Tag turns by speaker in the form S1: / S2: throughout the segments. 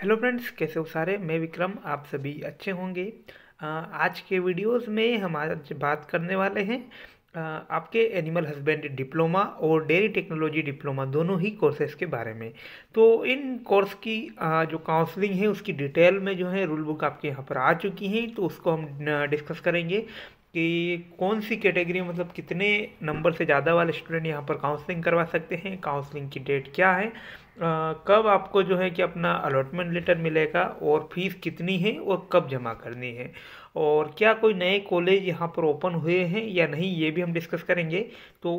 S1: hello friends कैसे हो सारे मैं विक्रम आप सभी अच्छे होंगे आज के वीडियोस में हम आज बात करने वाले हैं आपके एनिमल हस्बेंड्री डिप्लोमा और डेयरी टेक्नोलॉजी डिप्लोमा दोनों ही कोर्सेज के बारे में तो इन कोर्स की जो काउंसलिंग है उसकी डिटेल में जो है रूल बुक आपके यहाँ पर आ चुकी हैं तो उसको हम डिस्कस करेंगे कि कौन सी कैटेगरी मतलब कितने नंबर से ज़्यादा वाले स्टूडेंट यहाँ पर काउंसलिंग करवा सकते हैं काउंसलिंग की डेट क्या है कब आपको जो है कि अपना अलॉटमेंट लेटर मिलेगा और फीस कितनी है और कब जमा करनी है और क्या कोई नए कॉलेज यहाँ पर ओपन हुए हैं या नहीं ये भी हम डिस्कस करेंगे तो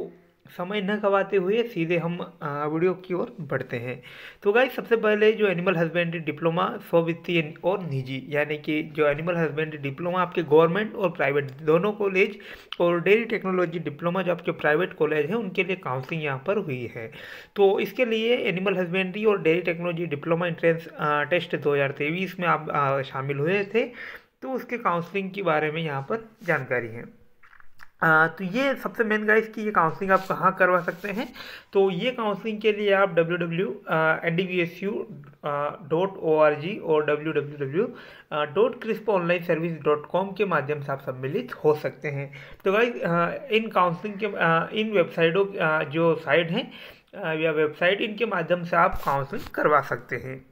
S1: समय न गवाते हुए सीधे हम वीडियो की ओर बढ़ते हैं तो गाइस सबसे पहले जो एनिमल हस्बेंड्री डिप्लोमा स्वित्तीय और निजी यानी कि जो एनिमल हस्बेंड्री डिप्लोमा आपके गवर्नमेंट और प्राइवेट दोनों कॉलेज और डेयरी टेक्नोलॉजी डिप्लोमा जो आपके प्राइवेट कॉलेज हैं उनके लिए काउंसलिंग यहाँ पर हुई है तो इसके लिए एनिमल हस्बेंड्री और dairy technology diploma entrance test दो में आप शामिल हुए थे तो उसके काउंसलिंग के बारे में यहाँ पर जानकारी है आ, तो ये सबसे मेन गाइस कि ये काउंसलिंग आप कहाँ करवा सकते हैं तो ये काउंसलिंग के लिए आप W W N D B S U dot O R G और W W W dot crisp online service dot com के माध्यम से आप सम्मिलित हो सकते हैं तो गाइस इन काउंसलिंग के आ, इन वेबसाइटों जो साइट हैं या वेबसाइट इनके माध्यम से आप काउंसलिंग करवा सकते हैं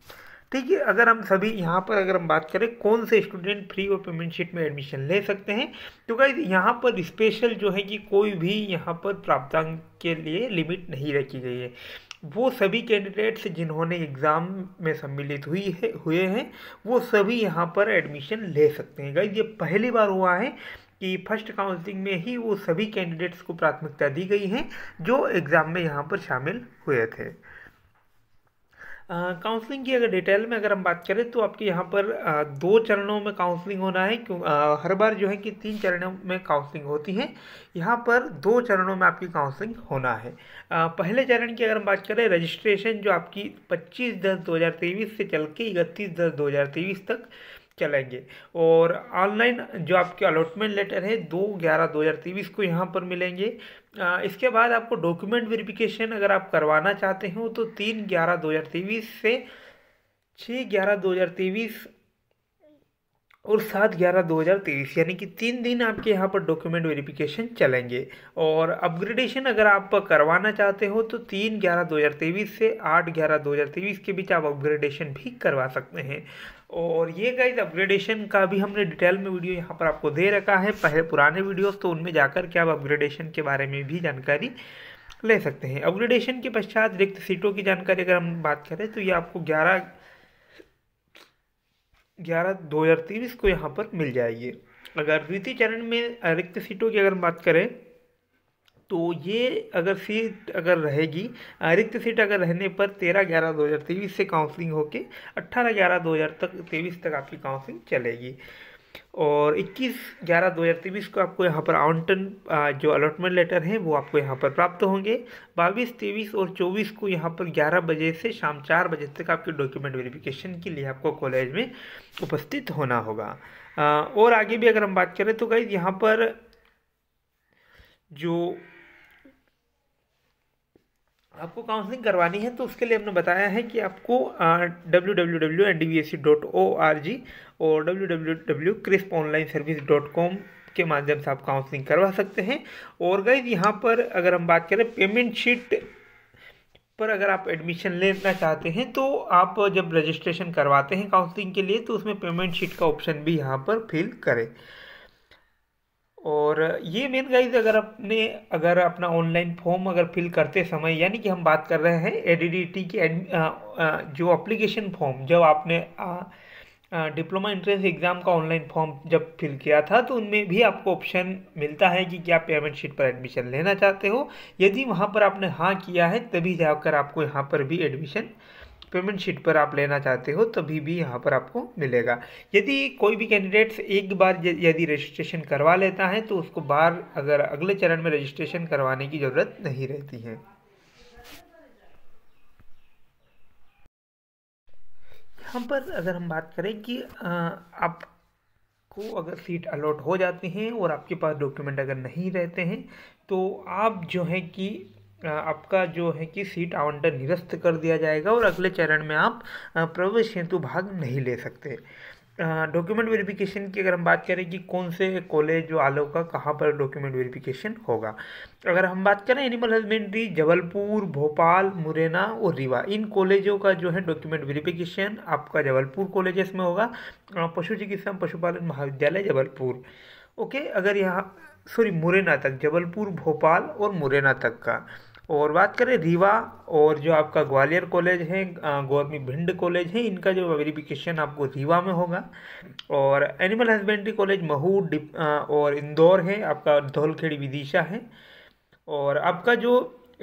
S1: ठीक है अगर हम सभी यहाँ पर अगर हम बात करें कौन से स्टूडेंट फ्री और पेमेंट शीट में एडमिशन ले सकते हैं तो गाइज यहाँ पर स्पेशल जो है कि कोई भी यहाँ पर प्राप्तांक के लिए लिमिट नहीं रखी गई है वो सभी कैंडिडेट्स जिन्होंने एग्ज़ाम में सम्मिलित हुई है हुए हैं वो सभी यहाँ पर एडमिशन ले सकते हैं गाइज ये पहली बार हुआ है कि फर्स्ट काउंसलिंग में ही वो सभी कैंडिडेट्स को प्राथमिकता दी गई है जो एग्ज़ाम में यहाँ पर शामिल हुए थे काउंसलिंग की अगर डिटेल में अगर हम बात करें तो आपके यहाँ पर आ, दो चरणों में काउंसलिंग होना है क्यों हर बार जो है कि तीन चरणों में काउंसलिंग होती है यहाँ पर दो चरणों में आपकी काउंसलिंग होना है पहले चरण की अगर हम बात करें रजिस्ट्रेशन जो आपकी 25 दस 2023 से चल के इकतीस दस 2023 तक चलेंगे और ऑनलाइन जो आपके अलॉटमेंट लेटर है दो ग्यारह दो हज़ार तेईस को यहाँ पर मिलेंगे इसके बाद आपको डॉक्यूमेंट वेरिफिकेशन अगर आप करवाना चाहते हो तो तीन ग्यारह दो हज़ार तेईस से छः ग्यारह दो हज़ार तेईस और सात ग्यारह दो हज़ार तेईस यानी कि तीन दिन आपके यहाँ पर डॉक्यूमेंट वेरिफिकेशन चलेंगे और अपग्रेडेशन अगर आप करवाना चाहते हो तो तीन ग्यारह दो हज़ार तेईस से आठ ग्यारह दो हज़ार तेईस के बीच आप अपग्रेडेशन भी करवा सकते हैं और ये गाइज अपग्रेडेशन का भी हमने डिटेल में वीडियो यहाँ पर आपको दे रखा है पहले पुराने वीडियोज़ तो उनमें जाकर के आप अपग्रेडेशन के बारे में भी जानकारी ले सकते हैं अपग्रेडेशन के पश्चात रिक्त सीटों की जानकारी अगर हम बात करें तो ये आपको ग्यारह ग्यारह दो हज़ार तेईस को यहाँ पर मिल जाएगी अगर द्वितीय चरण में रिक्त सीटों की अगर बात करें तो ये अगर सीट अगर रहेगी रिक्त सीट अगर रहने पर तेरह ग्यारह दो हज़ार तेईस से काउंसलिंग होके अट्ठारह ग्यारह दो हज़ार तक तेईस तक आपकी काउंसलिंग चलेगी और 21 ग्यारह दो हज़ार तेईस को आपको यहाँ पर आउंटन जो अलॉटमेंट लेटर हैं वो आपको यहाँ पर प्राप्त होंगे बाईस तेईस और चौबीस को यहाँ पर ग्यारह बजे से शाम चार बजे तक आपके डॉक्यूमेंट वेरिफिकेशन के लिए आपको कॉलेज में उपस्थित होना होगा और आगे भी अगर हम बात करें तो गाइज यहाँ पर जो आपको काउंसलिंग करवानी है तो उसके लिए हमने बताया है कि आपको W W W N D B S C dot O R G और W W W crisp online service dot com के माध्यम से आप काउंसलिंग करवा सकते हैं और गाइज यहाँ पर अगर हम बात करें पेमेंट शीट पर अगर आप एडमिशन लेना चाहते हैं तो आप जब रजिस्ट्रेशन करवाते हैं काउंसलिंग के लिए तो उसमें पेमेंट शीट का ऑप्शन भी यहाँ पर फिल करें और ये मेन गाइज अगर अपने अगर अपना ऑनलाइन फॉर्म अगर फिल करते समय यानी कि हम बात कर रहे हैं ए डी डी टी की जो अप्लीकेशन फॉर्म जब आपने डिप्लोमा एंट्रेंस एग्ज़ाम का ऑनलाइन फॉर्म जब फिल किया था तो उनमें भी आपको ऑप्शन मिलता है कि क्या पेमेंट शीट पर एडमिशन लेना चाहते हो यदि वहाँ पर आपने हाँ किया है तभी जाकर आपको यहाँ पर भी एडमिशन पेमेंट शीट पर आप लेना चाहते हो तभी भी यहाँ पर आपको मिलेगा यदि कोई भी कैंडिडेट्स एक बार यदि रजिस्ट्रेशन करवा लेता है तो उसको बार अगर अगले चरण में रजिस्ट्रेशन करवाने की ज़रूरत नहीं रहती है यहाँ पर अगर हम बात करें कि आप को अगर सीट अलॉट हो जाती हैं और आपके पास डॉक्यूमेंट अगर नहीं रहते हैं तो आप जो है कि आपका जो है कि सीट आवंटन निरस्त कर दिया जाएगा और अगले चरण में आप प्रवेश हेतु भाग नहीं ले सकते डॉक्यूमेंट वेरिफिकेशन की अगर हम बात करें कि कौन से कॉलेज जो आलो का कहाँ पर डॉक्यूमेंट वेरिफिकेशन होगा अगर हम बात करें एनिमल हस्बेंड्री जबलपुर भोपाल मुरैना और रीवा इन कॉलेजों का जो है डॉक्यूमेंट वेरिफिकेशन आपका जबलपुर कॉलेज में होगा पशु चिकित्सा पशुपालन महाविद्यालय जबलपुर ओके अगर यहाँ सॉरी मुरैना तक जबलपुर भोपाल और मुरैना तक का और बात करें रीवा और जो आपका ग्वालियर कॉलेज है गौरमी भिंड कॉलेज है इनका जो वेरिफिकेशन आपको रीवा में होगा और एनिमल हस्बेंड्री कॉलेज महू और इंदौर है आपका धौलखेड़ी विदिशा है और आपका जो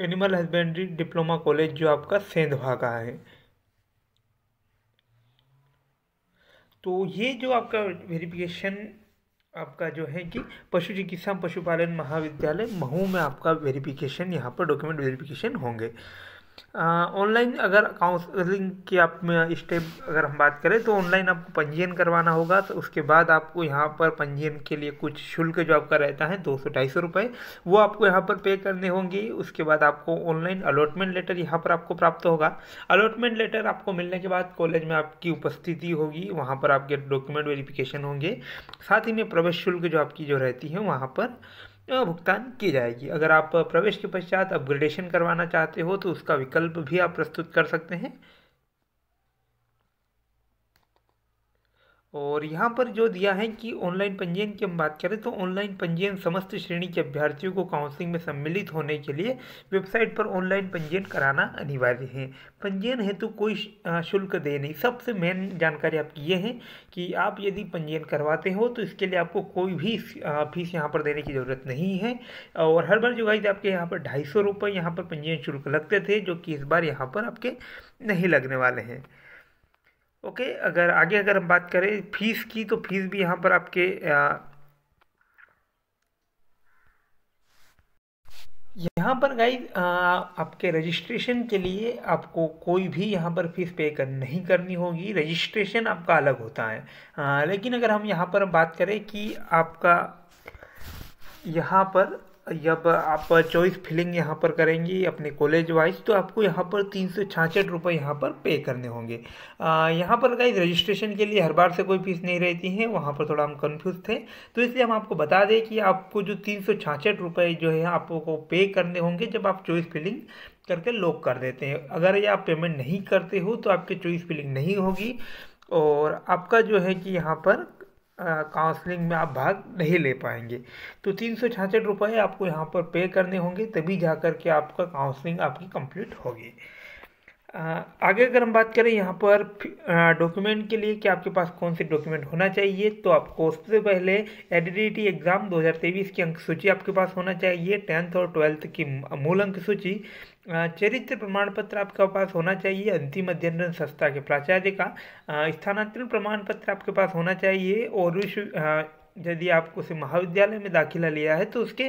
S1: एनिमल हस्बेंड्री डिप्लोमा कॉलेज जो आपका सेंधवा का है तो ये जो आपका वेरिफिकेशन आपका जो है कि पशु चिकित्सा पशुपालन महाविद्यालय महू में आपका वेरिफिकेशन यहाँ पर डॉक्यूमेंट वेरिफिकेशन होंगे ऑनलाइन अगर काउंसलिंग की आप में स्टेप अगर हम बात करें तो ऑनलाइन आपको पंजीयन करवाना होगा तो उसके बाद आपको यहाँ पर पंजीयन के लिए कुछ शुल्क जो आपका रहता है दो सौ ढाई सौ रुपये वो आपको यहाँ पर पे करने होंगे उसके बाद आपको ऑनलाइन अलॉटमेंट लेटर यहाँ पर आपको प्राप्त होगा अलॉटमेंट लेटर आपको मिलने के बाद कॉलेज में आपकी उपस्थिति होगी वहाँ पर आपके डॉक्यूमेंट वेरिफिकेशन होंगे साथ ही में प्रवेश शुल्क जो आपकी जो रहती है वहाँ पर भुगतान की जाएगी अगर आप प्रवेश के पश्चात अपग्रेडेशन करवाना चाहते हो तो उसका विकल्प भी आप प्रस्तुत कर सकते हैं और यहाँ पर जो दिया है कि ऑनलाइन पंजीयन की हम बात करें तो ऑनलाइन पंजीयन समस्त श्रेणी के अभ्यर्थियों को काउंसलिंग में सम्मिलित होने के लिए वेबसाइट पर ऑनलाइन पंजीयन कराना अनिवार्य है पंजीयन हेतु तो कोई शुल्क दे नहीं सबसे मेन जानकारी आपकी ये है कि आप यदि पंजीयन करवाते हो तो इसके लिए आपको कोई भी फीस यहाँ पर देने की ज़रूरत नहीं है और हर बार जो गाइज आपके यहाँ पर ढाई सौ रुपये यहाँ पर पंजीयन शुल्क लगते थे जो कि इस बार यहाँ पर आपके नहीं लगने वाले हैं ओके okay, अगर आगे अगर हम बात करें फीस की तो फीस भी यहाँ पर आपके यहाँ पर गाई आपके रजिस्ट्रेशन के लिए आपको कोई भी यहाँ पर फीस पे कर नहीं करनी होगी रजिस्ट्रेशन आपका अलग होता है आ, लेकिन अगर हम यहाँ पर बात करें कि आपका यहाँ पर जब आप चॉइस फिलिंग यहाँ पर करेंगी अपने कॉलेज वाइज तो आपको यहाँ पर तीन सौ छाछठ रुपये यहाँ पर पे करने होंगे यहाँ पर गाइज रजिस्ट्रेशन के लिए हर बार से कोई फीस नहीं रहती है वहाँ पर थोड़ा हम कंफ्यूज थे तो इसलिए हम आपको बता दें कि आपको जो तीन सौ छाछठ रुपये जो है आपको पे करने होंगे जब आप चॉइस फिलिंग करके लॉक कर देते हैं अगर ये आप पेमेंट नहीं करते हो तो आपकी चॉइस फिलिंग नहीं होगी और आपका जो है कि यहाँ पर काउंसलिंग में आप भाग नहीं ले पाएंगे तो तीन सौ छाछठ रुपये आपको यहाँ पर पे करने होंगे तभी जा कर के आपका काउंसलिंग आपकी कंप्लीट होगी आगे अगर हम बात करें यहाँ पर डॉक्यूमेंट के लिए कि आपके पास कौन से डॉक्यूमेंट होना चाहिए तो आपको सबसे पहले एडिडिटी एग्ज़ाम 2023 की अंक सूची आपके पास होना चाहिए टेंथ और ट्वेल्थ की मूल अंक सूची चरित्र प्रमाण पत्र आपके पास होना चाहिए अंतिम अध्ययन संस्था के प्राचार्य का स्थानांतरण प्रमाण पत्र आपके पास होना चाहिए और विश्व यदि आपको उसे महाविद्यालय में दाखिला लिया है तो उसके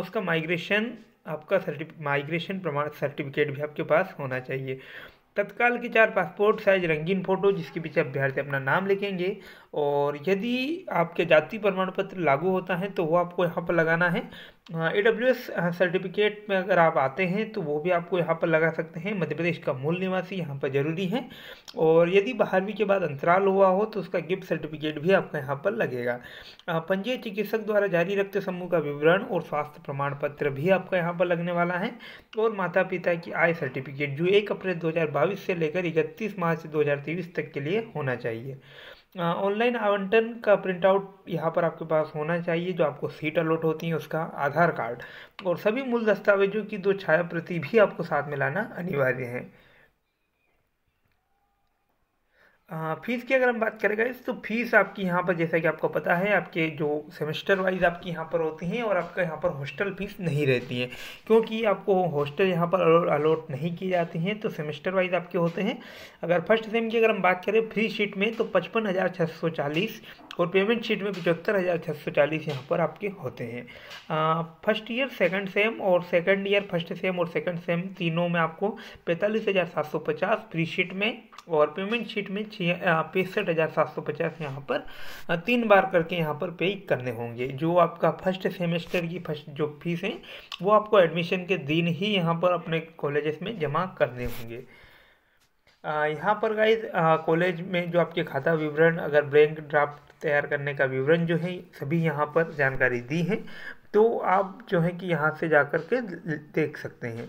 S1: उसका माइग्रेशन आपका सर्टिफिक माइग्रेशन प्रमाण सर्टिफिकेट भी आपके पास होना चाहिए तत्काल के चार पासपोर्ट साइज रंगीन फ़ोटो जिसके पीछे अभ्यर्थी अपना नाम लिखेंगे और यदि आपके जाति प्रमाण पत्र लागू होता है तो वो आपको यहाँ पर लगाना है ए डब्ल्यू एस सर्टिफिकेट में अगर आप आते हैं तो वो भी आपको यहाँ पर लगा सकते हैं मध्य प्रदेश का मूल निवासी यहाँ पर ज़रूरी है और यदि बारहवीं के बाद अंतराल हुआ हो तो उसका गिफ्ट सर्टिफिकेट भी आपका यहाँ पर लगेगा पंजीय चिकित्सक द्वारा जारी रक्त समूह का विवरण और स्वास्थ्य प्रमाण पत्र भी आपका यहाँ पर लगने वाला है और माता पिता की आय सर्टिफिकेट जो एक अप्रैल दो से लेकर इकतीस मार्च दो तक के लिए होना चाहिए ऑनलाइन आवंटन का प्रिंटआउट यहाँ पर आपके पास होना चाहिए जो आपको सीट अलॉट होती है उसका आधार कार्ड और सभी मूल दस्तावेजों की दो छाया प्रति भी आपको साथ में लाना अनिवार्य है फ़ीस हाँ, की अगर हम बात करें गाइज तो फ़ीस आपकी यहाँ पर जैसा कि आपको पता है आपके जो सेमेस्टर वाइज आपकी यहाँ पर होती हैं और आपका यहाँ पर हॉस्टल फ़ीस नहीं रहती है क्योंकि आपको हॉस्टल यहाँ पर अलॉट नहीं की जाती हैं तो सेमेस्टर वाइज आपके होते हैं अगर फर्स्ट सेम की अगर हम बात करें फ्री शीट में तो पचपन हज़ार छः सौ चालीस और पेमेंट शीट में पचहत्तर हज़ार छः सौ चालीस यहाँ पर आपके होते हैं फर्स्ट ईयर सेकंड सेम और सेकंड ईयर फर्स्ट सेम और सेकंड सेम तीनों में आपको पैंतालीस हज़ार सात सौ पचास फ्री शीट में और पेमेंट शीट में पैंसठ हज़ार सात सौ पचास यहाँ पर तीन बार करके यहाँ पर पे करने होंगे जो आपका फर्स्ट सेमेस्टर की फर्स्ट जो फीस है वो आपको एडमिशन के दिन ही यहाँ पर अपने कॉलेजेस में जमा करने होंगे यहाँ पर गाइज कॉलेज में जो आपके खाता विवरण अगर बैंक ड्राफ्ट तैयार करने का विवरण जो है सभी यहाँ पर जानकारी दी है तो आप जो है कि यहाँ से जा कर के देख सकते हैं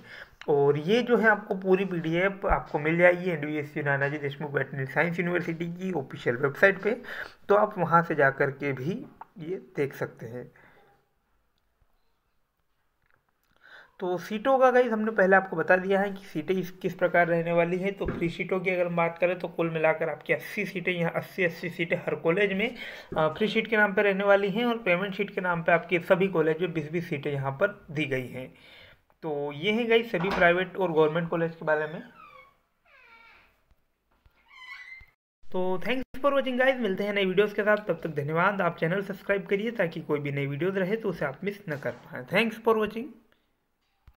S1: और ये जो है आपको पूरी पी आपको मिल जाएगी N D S U Nanaji Deshmukh veterinary science university की ऑफिशियल वेबसाइट पे तो आप वहाँ से जा कर के भी ये देख सकते हैं तो सीटों का गाइज हमने पहले आपको बता दिया है कि सीटें इस किस प्रकार रहने वाली हैं तो फ्री सीटों की अगर हम बात करें तो कुल मिलाकर आपकी अस्सी सीटें यहाँ अस्सी अस्सी सीटें हर कॉलेज में फ्री सीट के नाम पर रहने वाली हैं और पेमेंट सीट के नाम पर आपके सभी कॉलेज में बीस बीस सीटें यहाँ पर दी गई हैं तो ये है गई सभी प्राइवेट और गवर्नमेंट कॉलेज के बारे में तो थैंक्स फॉर वॉचिंग गाइज मिलते हैं नए वीडियोस के साथ तब तक धन्यवाद आप चैनल सब्सक्राइब करिए ताकि कोई भी नई वीडियोस रहे तो उसे आप मिस न कर पाए थैंक्स फॉर वॉचिंग